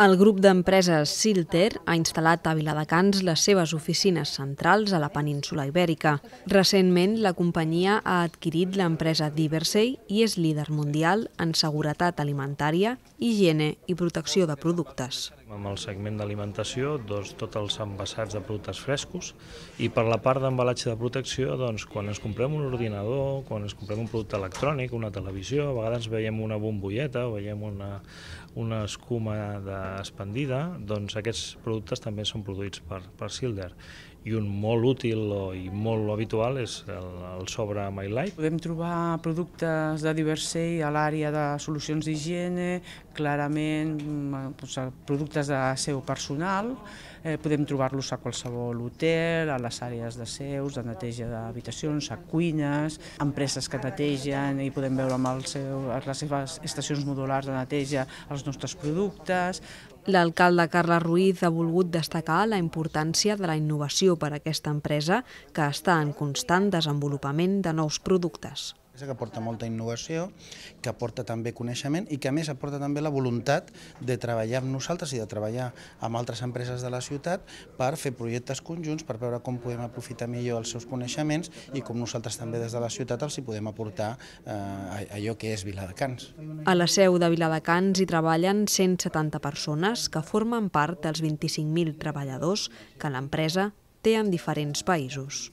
El grup d'empreses Silter ha instal·lat a Viladecans les seves oficines centrals a la península ibèrica. Recentment, la companyia ha adquirit l'empresa Diversey i és líder mundial en seguretat alimentària, higiene i protecció de productes. Amb el segment d'alimentació, doncs, tots els envasats de productes frescos i per la part d'embalatge de protecció, doncs, quan ens comprem un ordinador, quan ens comprem un producte electrònic, una televisió, a vegades veiem una bombolleta o veiem una, una escuma de expandida, doncs aquests productes també són produïts per, per Silder i un molt útil i molt habitual és el, el sobre My Life. Podem trobar productes de Diversei a l'àrea de solucions d'higiene, clarament mm, doncs, productes de seu personal, eh, podem trobar-los a qualsevol hotel, a les àrees de seus, de neteja d'habitacions, a cuines, empreses que netegen i podem veure amb el seu, les seves estacions modulars de neteja els nostres productes, L'alcalde Carla Ruiz ha volgut destacar la importància de la innovació per a aquesta empresa que està en constant desenvolupament de nous productes que aporta molta innovació, que aporta també coneixement i que a més aporta també la voluntat de treballar amb nosaltres i de treballar amb altres empreses de la ciutat per fer projectes conjunts, per veure com podem aprofitar millor els seus coneixements i com nosaltres també des de la ciutat els hi podem aportar eh, allò que és Viladecans. A la seu de Viladecans hi treballen 170 persones que formen part dels 25.000 treballadors que l'empresa té en diferents països.